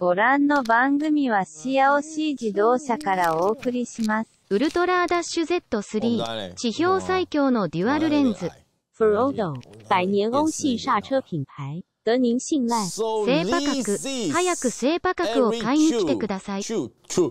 ご覧の番組はシアオシー自動車からお送りします。ウルトラダッシュ Z3、地表最強のデュアルレンズ。フロード、百年欧系刹车品牌。得您信赖。性パ克早く性パ克を買いに来てください。True true，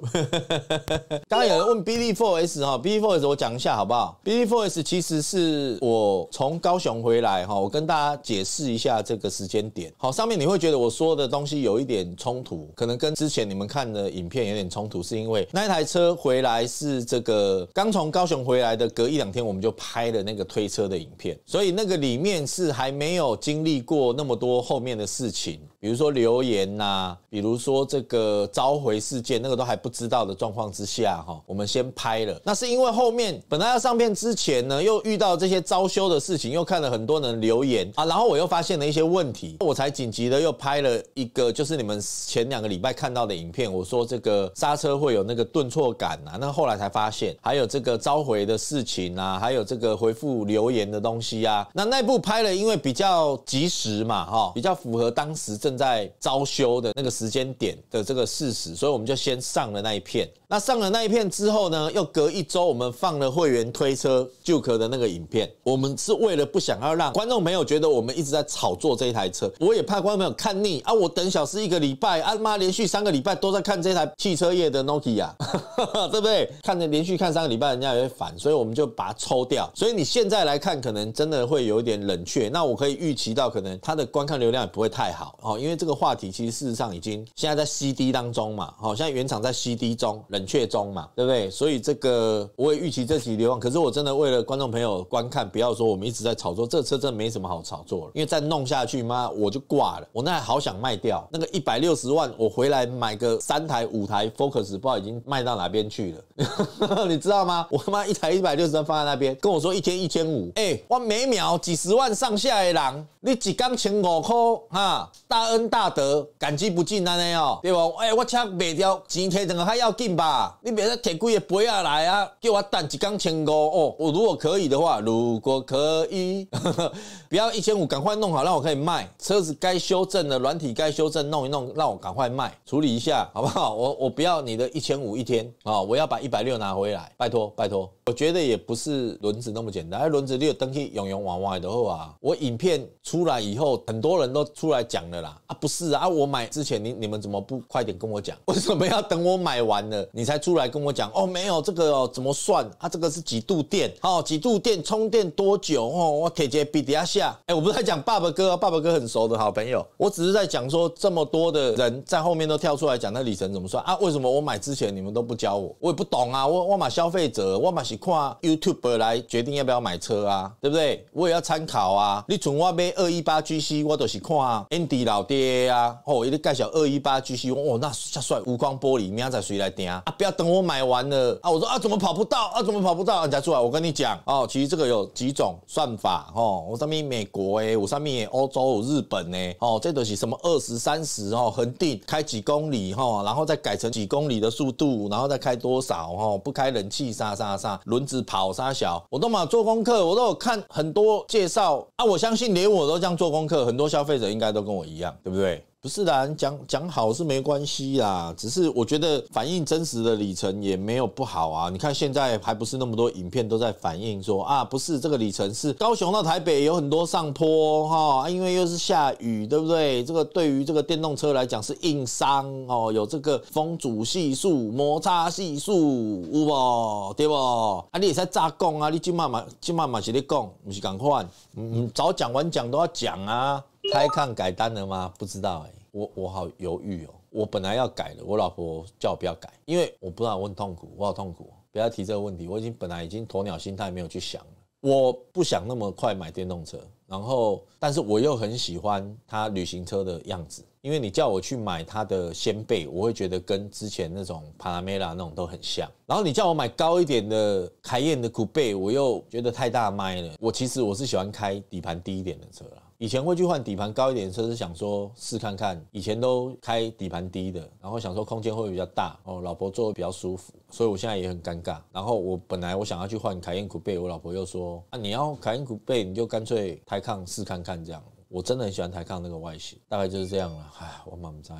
刚刚有人问 B D f o r S 哈，B D f o r S 我讲一下好不好？B D f o r S 其实是我从高雄回来哈，我跟大家解释一下这个时间点。好，上面你会觉得我说的东西有一点冲突，可能跟之前你们看的影片有点冲突，是因为那台车回来是这个刚从高雄回来的，隔一两天我们就拍了那个推车的影片，所以那个里面是还没有经历过那么多。后面的事情。比如说留言呐，比如说这个召回事件，那个都还不知道的状况之下哈，我们先拍了。那是因为后面本来要上片之前呢，又遇到这些招修的事情，又看了很多人留言啊，然后我又发现了一些问题，我才紧急的又拍了一个，就是你们前两个礼拜看到的影片。我说这个刹车会有那个顿挫感啊，那后来才发现还有这个召回的事情啊，还有这个回复留言的东西啊，那那部拍了，因为比较及时嘛哈，比较符合当时这。在招修的那个时间点的这个事实，所以我们就先上了那一片。那上了那一片之后呢？又隔一周，我们放了会员推车旧壳的那个影片。我们是为了不想要让观众朋友觉得我们一直在炒作这一台车，我也怕观众朋友看腻啊！我等小时一个礼拜啊，妈连续三个礼拜都在看这台汽车业的 Nokia，对不对？看着连续看三个礼拜，人家也会烦，所以我们就把它抽掉。所以你现在来看，可能真的会有一点冷却。那我可以预期到，可能它的观看流量也不会太好哦，因为这个话题其实事实上已经现在在 C D 当中嘛。好，现在原厂在 C D 中冷。确中嘛，对不对？所以这个我也预期这起流亡。可是我真的为了观众朋友观看，不要说我们一直在炒作，这车真的没什么好炒作了。因为再弄下去，妈，我就挂了。我那好想卖掉那个一百六十万，我回来买个三台、五台 Focus，不知道已经卖到哪边去了。你知道吗？我他妈一台一百六十万放在那边，跟我说一天一千五，哎，我每秒几十万上下的人，你几刚千我块啊？大恩大德，感激不尽那样哦，对不？哎，我切卖掉，今天怎么还要进吧？你免得铁几也杯下来啊！叫我等一根千五哦。我如果可以的话，如果可以，不要一千五，赶快弄好，让我可以卖车子。该修正的软体该修正，弄一弄，让我赶快卖，处理一下好不好？我我不要你的一千五一天啊！我要把一百六拿回来，拜托拜托。我觉得也不是轮子那么简单，轮子你有登去用用往外的后啊。我影片出来以后，很多人都出来讲了啦。啊不是啊，我买之前你你们怎么不快点跟我讲？为什么要等我买完了？你才出来跟我讲哦，没有这个哦，怎么算？它这个是几度电？哦，几度电充电多久？哦，我铁接比底下下。哎，我不是在讲爸爸哥，爸爸哥很熟的好朋友。我只是在讲说，这么多的人在后面都跳出来讲那里程怎么算啊？为什么我买之前你们都不教我？我也不懂啊。我我买消费者，我买是看 YouTube 来决定要不要买车啊，对不对？我也要参考啊。你从我买二一八 GC，我都是看 Andy 老爹啊。哦，一个介绍二一八 GC，哦，那真帅，无框玻璃，明仔谁来订？啊！不要等我买完了啊！我说啊，怎么跑不到？啊，怎么跑不到？人家出啊，我跟你讲哦，其实这个有几种算法哦。我上面美国诶，我上面欧洲、日本呢哦，这都是什么二十三十哦，恒定开几公里哈，然后再改成几公里的速度，然后再开多少哈，不开冷气，啥啥啥，轮子跑啥小。我都嘛做功课，我都有看很多介绍啊。我相信连我都这样做功课，很多消费者应该都跟我一样，对不对？不是啦，讲讲好是没关系啦，只是我觉得反映真实的里程也没有不好啊。你看现在还不是那么多影片都在反映说啊，不是这个里程是高雄到台北有很多上坡哈，因为又是下雨，对不对？这个对于这个电动车来讲是硬伤哦，有这个风阻系数、摩擦系数，有不？对不？啊，你也在炸讲啊，你今嘛嘛今嘛嘛是咧讲，不是赶快，嗯嗯，早讲完讲都要讲啊。开看改单了吗？不知道哎，我我好犹豫哦。我本来要改的，我老婆叫我不要改，因为我不知道，我很痛苦，我好痛苦。不要提这个问题，我已经本来已经鸵鸟心态没有去想了。我不想那么快买电动车，然后但是我又很喜欢它旅行车的样子。因为你叫我去买它的掀背，我会觉得跟之前那种帕拉梅拉那种都很像。然后你叫我买高一点的凯燕的酷背，我又觉得太大麦了。我其实我是喜欢开底盘低一点的车啦。以前会去换底盘高一点的车，是想说试看看。以前都开底盘低的，然后想说空间会比较大，哦，老婆坐会比较舒服。所以我现在也很尴尬。然后我本来我想要去换凯宴古贝，我老婆又说，啊，你要凯宴古贝，你就干脆抬抗试看看这样。我真的很喜欢抬抗那个外形，大概就是这样了。唉，我满在。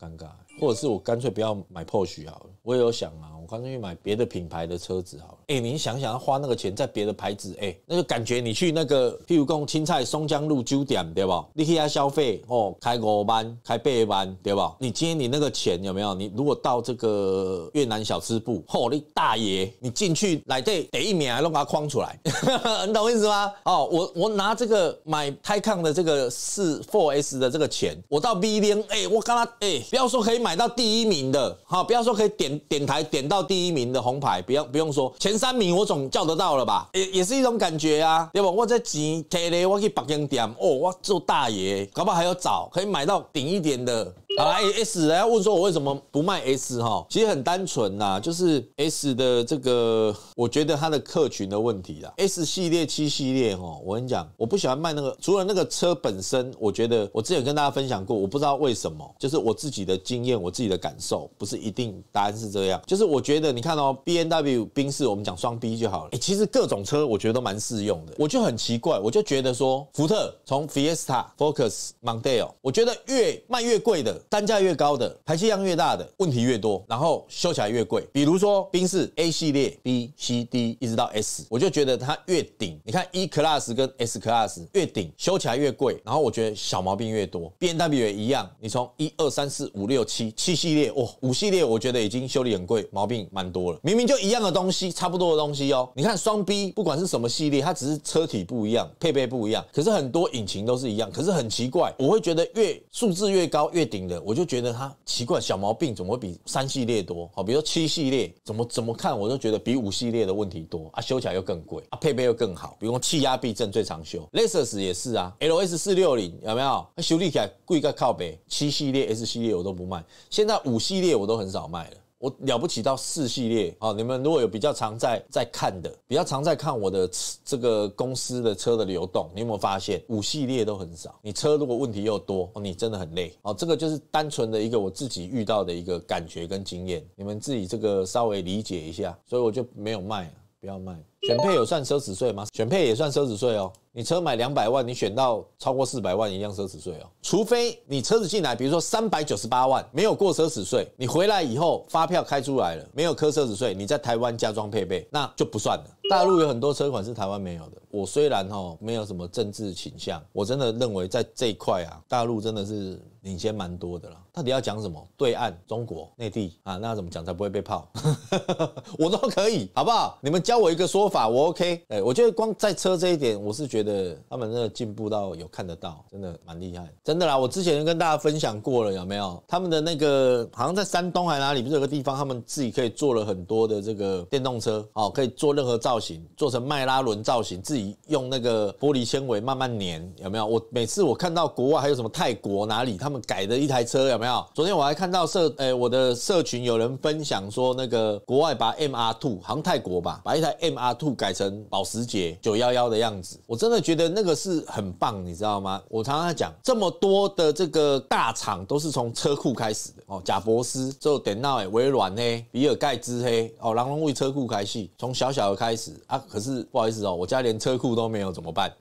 尴尬，或者是我干脆不要买 POCH 好了。我也有想啊，我干脆去买别的品牌的车子好了。哎，你想想，要花那个钱在别的牌子，哎，那就感觉你去那个，譬如讲青菜松江路九点，对吧？你去以消费哦，开五万，开贝万，对吧？你今天你那个钱有没有？你如果到这个越南小吃部，吼，你大爷！你进去来这得一秒还弄它框出来，你懂意思吗？哦，我我拿这个买泰康的这个四 Four S 的这个钱，我到 B 零哎，我刚刚哎。不要说可以买到第一名的，好，不要说可以点点台点到第一名的红牌，不要不用说前三名我总叫得到了吧，也也是一种感觉啊。对不？我在钱天嘞，我去北京店，哦，我做大爷，搞不好还要找可以买到顶一点的。好啦，S，要问说我为什么不卖 S 哈？其实很单纯呐，就是 S 的这个，我觉得它的客群的问题啦。S 系列、七系列，哈，我跟你讲，我不喜欢卖那个，除了那个车本身，我觉得我之前跟大家分享过，我不知道为什么，就是我自己。己的经验，我自己的感受，不是一定答案是这样。就是我觉得，你看哦 B N W 冰士，我们讲双 B 就好了。哎，其实各种车，我觉得都蛮适用的。我就很奇怪，我就觉得说，福特从 Fiesta、Focus、m o n d e i o 我觉得越卖越贵的，单价越高的，排气量越大的，问题越多，然后修起来越贵。比如说冰室 A 系列 B、C、D 一直到 S，我就觉得它越顶，你看 E Class 跟 S Class 越顶，修起来越贵，然后我觉得小毛病越多。B N W 也一样，你从一二三四。五六七七系列哦，五系列我觉得已经修理很贵，毛病蛮多了。明明就一样的东西，差不多的东西哦。你看双 B，不管是什么系列，它只是车体不一样，配备不一样，可是很多引擎都是一样。可是很奇怪，我会觉得越数字越高越顶的，我就觉得它奇怪，小毛病怎么会比三系列多？好，比如说七系列，怎么怎么看我都觉得比五系列的问题多啊，修起来又更贵啊，配备又更好。比如气压避震最常修，LS e 也是啊，LS 四六零有没有？修理起来贵个靠北，七系列 S 系列。我都不卖，现在五系列我都很少卖了。我了不起到四系列啊！你们如果有比较常在在看的，比较常在看我的这个公司的车的流动，你有没有发现五系列都很少？你车如果问题又多，你真的很累哦。这个就是单纯的一个我自己遇到的一个感觉跟经验，你们自己这个稍微理解一下。所以我就没有卖，了，不要卖。选配有算奢侈税吗？选配也算奢侈税哦。你车买两百万，你选到超过四百万一样奢侈税哦。除非你车子进来，比如说三百九十八万没有过奢侈税，你回来以后发票开出来了没有扣奢侈税，你在台湾加装配备那就不算了。大陆有很多车款是台湾没有的。我虽然哈没有什么政治倾向，我真的认为在这一块啊，大陆真的是领先蛮多的了。到底要讲什么？对岸中国内地啊，那怎么讲才不会被泡？我都可以，好不好？你们教我一个说法，我 OK。哎，我觉得光在车这一点，我是觉得。的，他们真的进步到有看得到，真的蛮厉害，真的啦。我之前跟大家分享过了，有没有？他们的那个好像在山东还哪里，不是有个地方，他们自己可以做了很多的这个电动车，哦，可以做任何造型，做成迈拉伦造型，自己用那个玻璃纤维慢慢粘，有没有？我每次我看到国外还有什么泰国哪里，他们改的一台车有没有？昨天我还看到社，哎，我的社群有人分享说，那个国外把 MR Two 好像泰国吧，把一台 MR Two 改成保时捷九幺幺的样子，我真的。觉得那个是很棒，你知道吗？我常常讲，这么多的这个大厂都是从车库开始的哦。贾伯斯、就戴尔、微软呢，比尔盖茨嘿，哦，狼龙为车库开戏，从小小的开始啊。可是不好意思哦，我家连车库都没有，怎么办？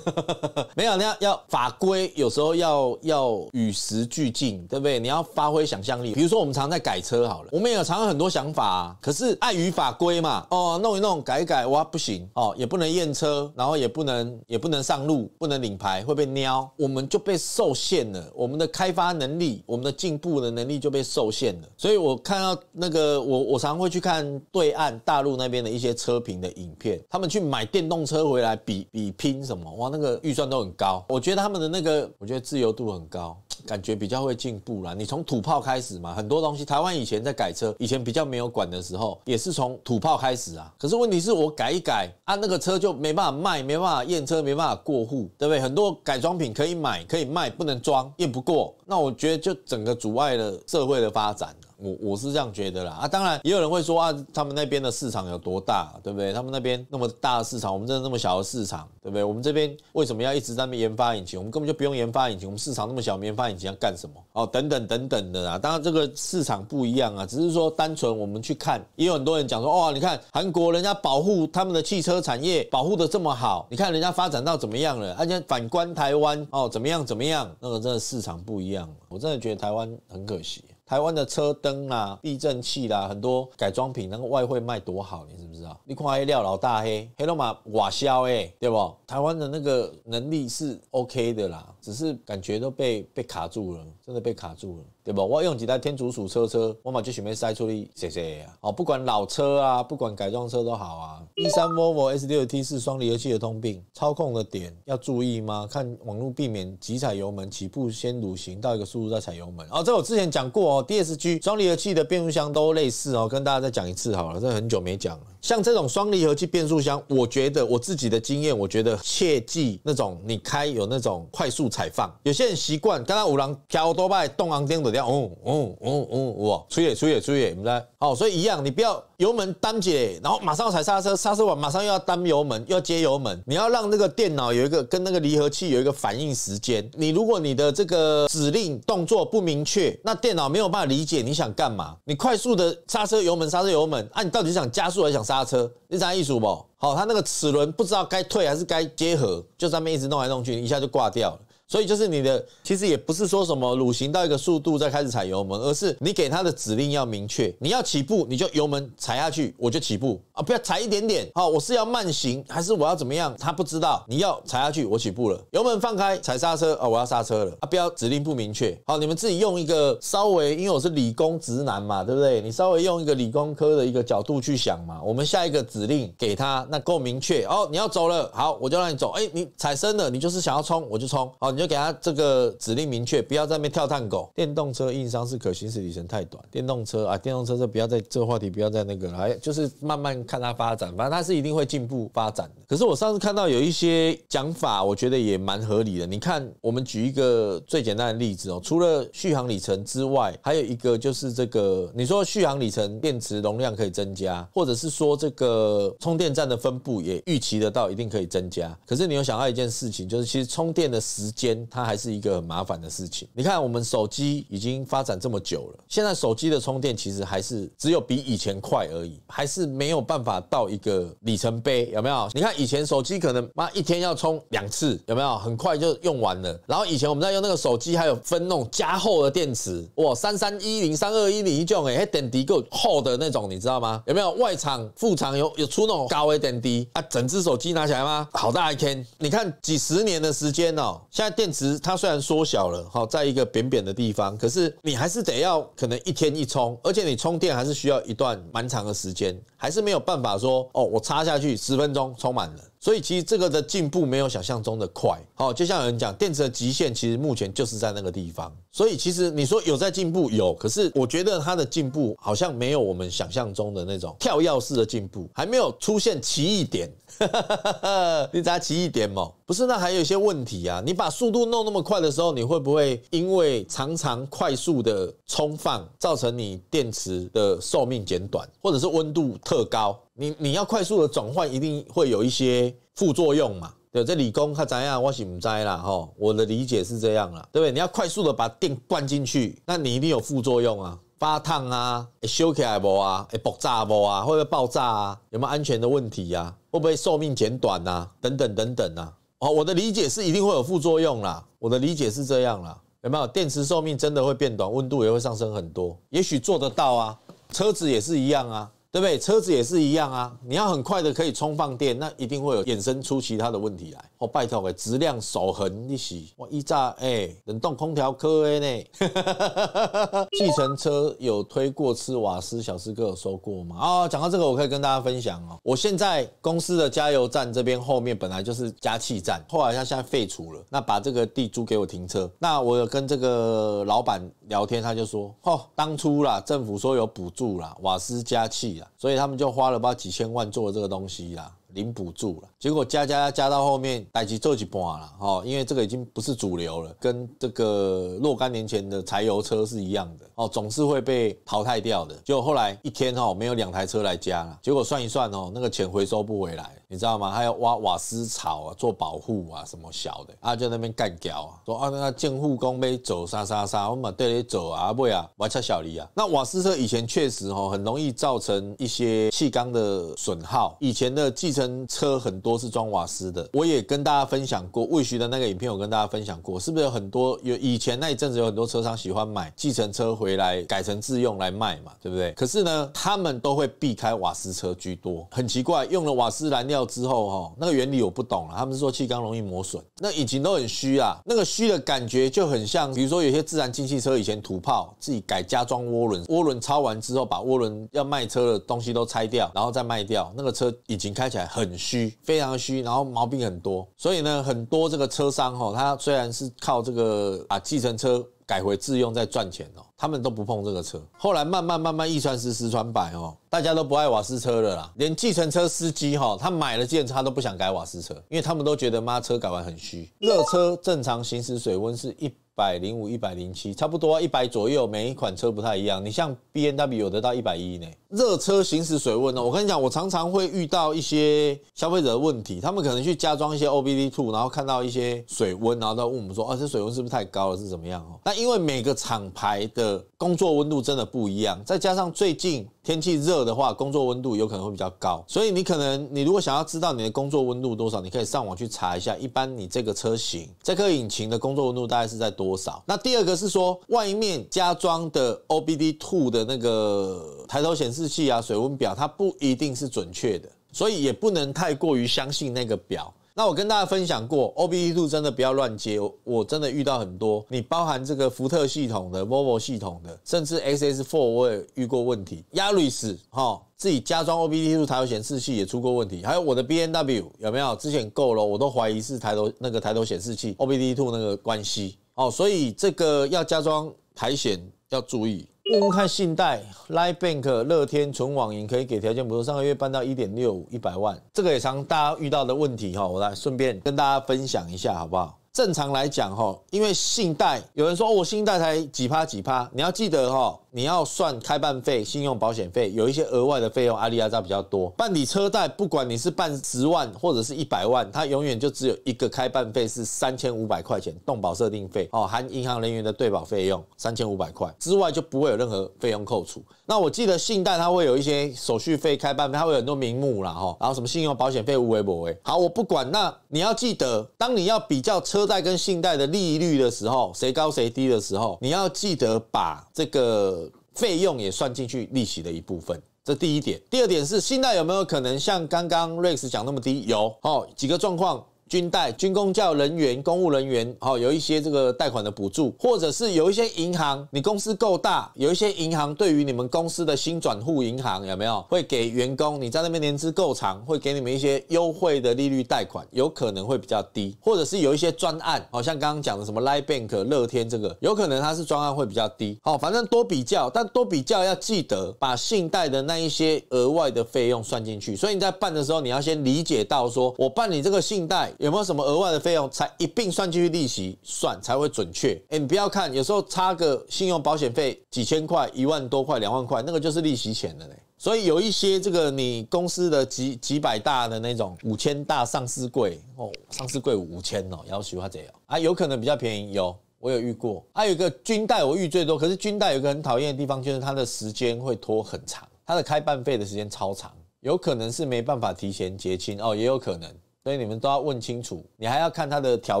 没有，那要法规，有时候要要与时俱进，对不对？你要发挥想象力。比如说，我们常在改车好了，我们也有常有很多想法啊。可是碍于法规嘛，哦，弄一弄改一改，哇，不行哦，也不能验车，然后也不能。也不能上路，不能领牌，会被撩，我们就被受限了。我们的开发能力，我们的进步的能力就被受限了。所以我看到那个，我我常会去看对岸大陆那边的一些车评的影片，他们去买电动车回来比比拼什么，哇，那个预算都很高。我觉得他们的那个，我觉得自由度很高。感觉比较会进步啦。你从土炮开始嘛，很多东西。台湾以前在改车，以前比较没有管的时候，也是从土炮开始啊。可是问题是我改一改啊，那个车就没办法卖，没办法验车，没办法过户，对不对？很多改装品可以买可以卖，不能装验不过，那我觉得就整个阻碍了社会的发展。我我是这样觉得啦啊，当然也有人会说啊，他们那边的市场有多大，对不对？他们那边那么大的市场，我们真的那么小的市场，对不对？我们这边为什么要一直在那边研发引擎？我们根本就不用研发引擎，我们市场那么小，研发引擎要干什么？哦，等等等等的啦。当然这个市场不一样啊，只是说单纯我们去看，也有很多人讲说，哇，你看韩国人家保护他们的汽车产业，保护的这么好，你看人家发展到怎么样了？而且反观台湾哦，怎么样怎么样？那个真的市场不一样，我真的觉得台湾很可惜。台湾的车灯啦、避震器啦，很多改装品，那个外汇卖多好，你知不知道？你看黑料老大黑，黑罗马瓦销哎，对不？台湾的那个能力是 OK 的啦，只是感觉都被被卡住了，真的被卡住了。对不？我用几台天竺鼠车车，我把就准备塞出去，谢谢啊！哦，不管老车啊，不管改装车都好啊。一三 Volvo S6 T4 双离合器的通病，操控的点要注意吗？看网络，避免急踩油门，起步先蠕行到一个速度再踩油门。哦，这我之前讲过哦。DSG 双离合器的变速箱都类似哦，跟大家再讲一次好了，这很久没讲了。像这种双离合器变速箱，我觉得我自己的经验，我觉得切记那种你开有那种快速踩放。有些人习惯，刚刚五郎飘多拜，动昂颠的颠，哦哦哦哦，哇，吹耶吹耶吹耶，唔知，道？哦，所以一样，你不要。油门单解，然后马上踩刹车，刹车完马上又要单油门，又要接油门。你要让那个电脑有一个跟那个离合器有一个反应时间。你如果你的这个指令动作不明确，那电脑没有办法理解你想干嘛。你快速的刹车油门刹车油门，啊，你到底想加速还是想刹车？一三意思不？好，它那个齿轮不知道该退还是该结合，就上面一直弄来弄去，一下就挂掉了。所以就是你的，其实也不是说什么鲁行到一个速度再开始踩油门，而是你给他的指令要明确。你要起步，你就油门踩下去，我就起步啊！不要踩一点点，好，我是要慢行还是我要怎么样？他不知道。你要踩下去，我起步了，油门放开，踩刹车啊，我要刹车了啊！不要指令不明确。好，你们自己用一个稍微，因为我是理工直男嘛，对不对？你稍微用一个理工科的一个角度去想嘛。我们下一个指令给他，那够明确哦。你要走了，好，我就让你走。哎，你踩深了，你就是想要冲，我就冲。好。你就给他这个指令明确，不要在那边跳探狗。电动车硬伤是可行驶里程太短。电动车啊，电动车就不要在这个话题，不要再那个了。哎，就是慢慢看它发展，反正它是一定会进步发展的。可是我上次看到有一些讲法，我觉得也蛮合理的。你看，我们举一个最简单的例子哦，除了续航里程之外，还有一个就是这个，你说续航里程，电池容量可以增加，或者是说这个充电站的分布也预期得到一定可以增加。可是你有想到一件事情，就是其实充电的时间。它还是一个很麻烦的事情。你看，我们手机已经发展这么久了，现在手机的充电其实还是只有比以前快而已，还是没有办法到一个里程碑，有没有？你看以前手机可能妈一天要充两次，有没有？很快就用完了。然后以前我们在用那个手机，还有分那种加厚的电池，哇，三三一零三二一零一种哎，等级低够厚的那种，你知道吗？有没有外厂副厂有有出那种高一等低啊？整只手机拿起来吗？好大一天，你看几十年的时间哦，现在。电池它虽然缩小了，哈，在一个扁扁的地方，可是你还是得要可能一天一充，而且你充电还是需要一段蛮长的时间，还是没有办法说哦，我插下去十分钟充满了。所以其实这个的进步没有想象中的快，好，就像有人讲电池的极限其实目前就是在那个地方。所以其实你说有在进步有，可是我觉得它的进步好像没有我们想象中的那种跳跃式的进步，还没有出现奇异点。你咋奇异点嘛？不是，那还有一些问题啊。你把速度弄那么快的时候，你会不会因为常常快速的充放，造成你电池的寿命减短，或者是温度特高？你你要快速的转换，一定会有一些副作用嘛？对，这理工他怎样我是唔知啦我的理解是这样啦，对不对？你要快速的把电灌进去，那你一定有副作用啊，发烫啊，修起来不啊，会爆炸不啊，会不会爆炸啊？有没有安全的问题呀？会不会寿命减短啊？等等等等啊。哦，我的理解是一定会有副作用啦，我的理解是这样啦，有没有？电池寿命真的会变短，温度也会上升很多，也许做得到啊，车子也是一样啊。对不对？车子也是一样啊，你要很快的可以充放电，那一定会有衍生出其他的问题来。拜托，哎，质量守恒一洗，哇！一炸哎，冷冻空调科哎呢，计程车有推过吃瓦斯，小师哥有说过吗？啊，讲到这个，我可以跟大家分享哦。我现在公司的加油站这边后面本来就是加气站，后来他现在废除了，那把这个地租给我停车。那我有跟这个老板聊天，他就说：吼，当初啦，政府说有补助啦，瓦斯加气啦，所以他们就花了不几千万做这个东西啦。零补助了，结果加加加到后面，代级做一半了，哦，因为这个已经不是主流了，跟这个若干年前的柴油车是一样的。哦，总是会被淘汰掉的。就后来一天哦，没有两台车来加了。结果算一算哦，那个钱回收不回来，你知道吗？还要挖瓦斯草啊，做保护啊，什么小的啊，就那边干掉。说啊，那建护工没走，杀杀杀，我们对你走啊，不呀，我要拆小离啊。那瓦斯车以前确实哦，很容易造成一些气缸的损耗。以前的计程车很多是装瓦斯的。我也跟大家分享过魏徐的那个影片，我跟大家分享过，是不是有很多有以前那一阵子有很多车商喜欢买计程车回。回来改成自用来卖嘛，对不对？可是呢，他们都会避开瓦斯车居多，很奇怪。用了瓦斯燃料之后，哈，那个原理我不懂了。他们是说气缸容易磨损，那引擎都很虚啊，那个虚的感觉就很像，比如说有些自然进气车以前土炮自己改加装涡轮，涡轮超完之后，把涡轮要卖车的东西都拆掉，然后再卖掉，那个车引擎开起来很虚，非常虚，然后毛病很多。所以呢，很多这个车商哈，他虽然是靠这个把计程车。改回自用再赚钱哦，他们都不碰这个车。后来慢慢慢慢一传十十传百哦，大家都不爱瓦斯车了啦。连计程车司机哈，他买了件车都不想改瓦斯车，因为他们都觉得妈车改完很虚。热车正常行驶水温是一。百零五、一百零七，差不多一百左右，每一款车不太一样。你像 B N W 有得到一百一呢。热车行驶水温呢？我跟你讲，我常常会遇到一些消费者的问题，他们可能去加装一些 O B D Two，然后看到一些水温，然后都问我们说：“啊，这水温是不是太高了？是怎么样？”哦，那因为每个厂牌的工作温度真的不一样，再加上最近。天气热的话，工作温度有可能会比较高，所以你可能你如果想要知道你的工作温度多少，你可以上网去查一下。一般你这个车型这颗引擎的工作温度大概是在多少？那第二个是说，外面加装的 OBD2 的那个抬头显示器啊、水温表，它不一定是准确的，所以也不能太过于相信那个表。那我跟大家分享过，OBD2 真的不要乱接，我真的遇到很多，你包含这个福特系统的、Volvo 系统的，甚至 XS4 我也遇过问题，Yaris 哈自己加装 OBD2 抬头显示器也出过问题，还有我的 BNW 有没有？之前够了，我都怀疑是抬头那个抬头显示器 OBD2 那个关系。哦，所以这个要加装抬显要注意。问问看信贷，Life Bank、乐天存网银可以给条件不错，上个月搬到一点六五一百万，这个也常大家遇到的问题哈，我来顺便跟大家分享一下好不好？正常来讲哈，因为信贷，有人说我信贷才几趴几趴，你要记得哈。你要算开办费、信用保险费，有一些额外的费用，阿里阿扎比较多。办理车贷，不管你是办十万或者是一百万，它永远就只有一个开办费是三千五百块钱，动保设定费哦，含银行人员的对保费用三千五百块之外就不会有任何费用扣除。那我记得信贷它会有一些手续费、开办费，它会很多名目啦哈，然后什么信用保险费、无为不为。好，我不管。那你要记得，当你要比较车贷跟信贷的利率的时候，谁高谁低的时候，你要记得把这个。费用也算进去利息的一部分，这第一点。第二点是，信贷有没有可能像刚刚 Rex 讲那么低？有哦，几个状况。军贷、军工教人员、公务人员，好，有一些这个贷款的补助，或者是有一些银行，你公司够大，有一些银行对于你们公司的新转户银行有没有会给员工，你在那边年资够长，会给你们一些优惠的利率贷款，有可能会比较低，或者是有一些专案，好像刚刚讲的什么 Life Bank、乐天这个，有可能它是专案会比较低。好，反正多比较，但多比较要记得把信贷的那一些额外的费用算进去。所以你在办的时候，你要先理解到说我办理这个信贷。有没有什么额外的费用才一并算进去利息算才会准确？哎，你不要看，有时候差个信用保险费几千块、一万多块、两万块，那个就是利息钱了嘞。所以有一些这个你公司的几几百大的那种五千大上市柜哦，上市柜五千哦，也要喜欢这样啊，有可能比较便宜，有我有遇过。还有一个军贷，我遇最多，可是军贷有个很讨厌的地方，就是它的时间会拖很长，它的开办费的时间超长，有可能是没办法提前结清哦，也有可能。所以你们都要问清楚，你还要看它的条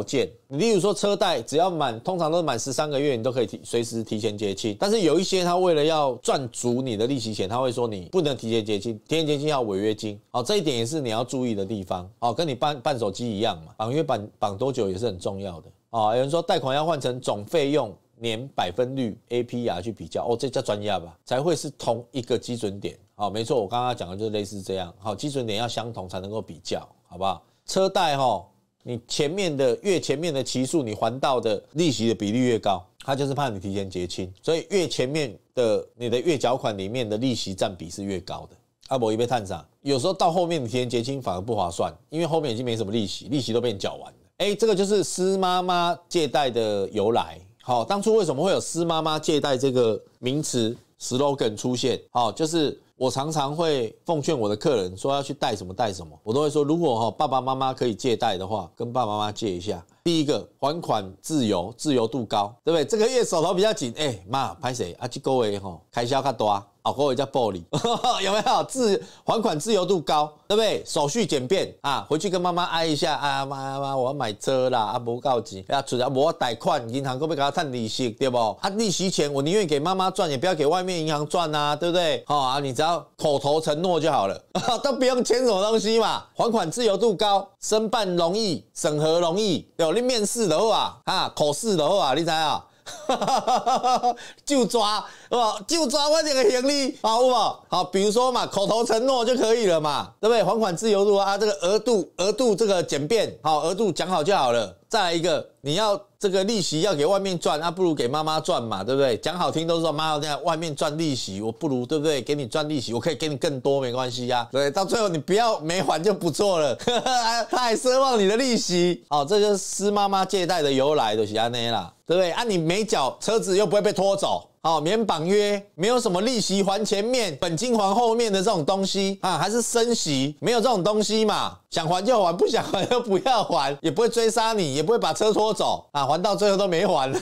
件。你例如说车贷，只要满，通常都是满十三个月，你都可以提随时提前结清。但是有一些他为了要赚足你的利息钱，他会说你不能提前结清，提前结清要违约金。哦，这一点也是你要注意的地方。哦，跟你办办手机一样嘛，绑约绑绑多久也是很重要的。哦，有人说贷款要换成总费用年百分率 APR 去比较，哦，这叫专业吧？才会是同一个基准点。好，没错，我刚刚讲的就是类似这样。好，基准点要相同才能够比较，好不好？车贷哈，你前面的越前面的期数，你还到的利息的比例越高，他就是怕你提前结清，所以越前面的你的月缴款里面的利息占比是越高的。阿伯，一位探长，有时候到后面你提前结清反而不划算，因为后面已经没什么利息，利息都被你缴完了。哎，这个就是私妈妈借贷的由来。好，当初为什么会有私妈妈借贷这个名词 slogan 出现？好，就是。我常常会奉劝我的客人说要去贷什么贷什么，我都会说，如果哈爸爸妈妈可以借贷的话，跟爸爸妈妈借一下。第一个还款自由，自由度高，对不对？这个月手头比较紧，哎妈，拍谁啊？这购物哈，开销卡多啊。老公也叫暴璃，有没有自还款自由度高，对不对？手续简便啊，回去跟妈妈挨一下啊，妈妈，我要买车啦，啊，不告急啊，主要我贷款，银行可不可以给他探利息，对不？啊，利息钱我宁愿给妈妈赚，也不要给外面银行赚啊，对不对？好啊，你只要口头承诺就好了，都不用签什么东西嘛。还款自由度高，申办容易，审核容易，有你面试的话啊，考试的话，你猜啊？就抓，是吧？就抓外这的行李，好不好？好，比如说嘛，口头承诺就可以了嘛，对不对？还款自由度啊，这个额度，额度这个简便，好，额度讲好就好了。再来一个，你要这个利息要给外面赚，那不如给妈妈赚嘛，对不对？讲好听都是说妈妈在外面赚利息，我不如，对不对？给你赚利息，我可以给你更多，没关系呀，对对？到最后你不要没还就不错了，他还奢望你的利息，好，这就是私妈妈借贷的由来，就是安那啦。对不对啊？你没缴，车子又不会被拖走，好，免绑约，没有什么利息还前面，本金还后面的这种东西啊，还是升息，没有这种东西嘛？想还就还，不想还就不要还，也不会追杀你，也不会把车拖走啊，还到最后都没还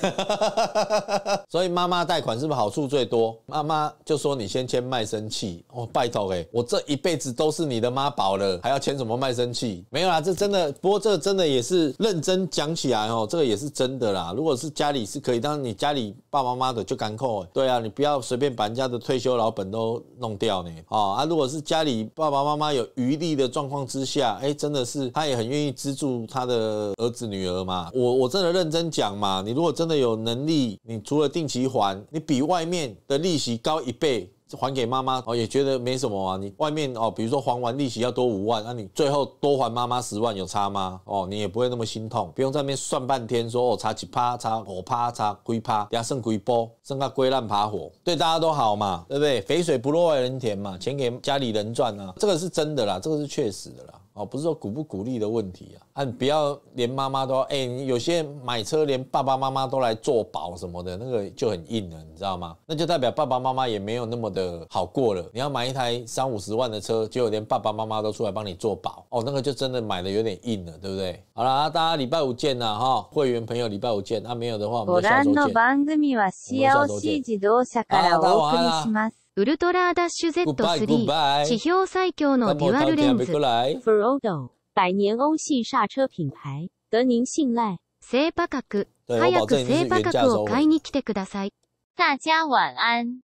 所以妈妈贷款是不是好处最多？妈妈就说你先签卖身契哦，拜托诶我这一辈子都是你的妈宝了，还要签什么卖身契？没有啦，这真的，不过这真的也是认真讲起来哦，这个也是真的啦。如果是家里是可以，但是你家里爸爸妈妈的就干扣对啊，你不要随便把人家的退休老本都弄掉呢啊啊！如果是家里爸爸妈妈有余力的状况之下，哎，真的是他也很愿意资助他的儿子女儿嘛。我我真的认真讲嘛，你如果真的有能力，你除了定期还，你比外面的利息高一倍。还给妈妈哦，也觉得没什么啊。你外面哦，比如说还完利息要多五万，那你最后多还妈妈十万，有差吗？哦，你也不会那么心痛，不用在那边算半天，说哦，差几趴，差五趴，差归趴，底下剩归波，剩下龟烂爬火，对大家都好嘛，对不对？肥水不落外人田嘛，钱给家里人赚啊，这个是真的啦，这个是确实的啦。哦，不是说鼓不鼓励的问题啊，你不要连妈妈都哎，有些买车连爸爸妈妈都来做保什么的，那个就很硬了，你知道吗？那就代表爸爸妈妈也没有那么的好过了。你要买一台三五十万的车，结果连爸爸妈妈都出来帮你做保，哦，那个就真的买的有点硬了，对不对？好了，大家礼拜五见啦，哈，会员朋友礼拜五见。那没有的话，我们就下周见。我们下周见。大家ウルトラダッシュ Z3 地表最強のデュアルレンズフロード、百年欧系刹车品牌德您信赖聖パ格、早く聖パ格を買いに来てください大家晚安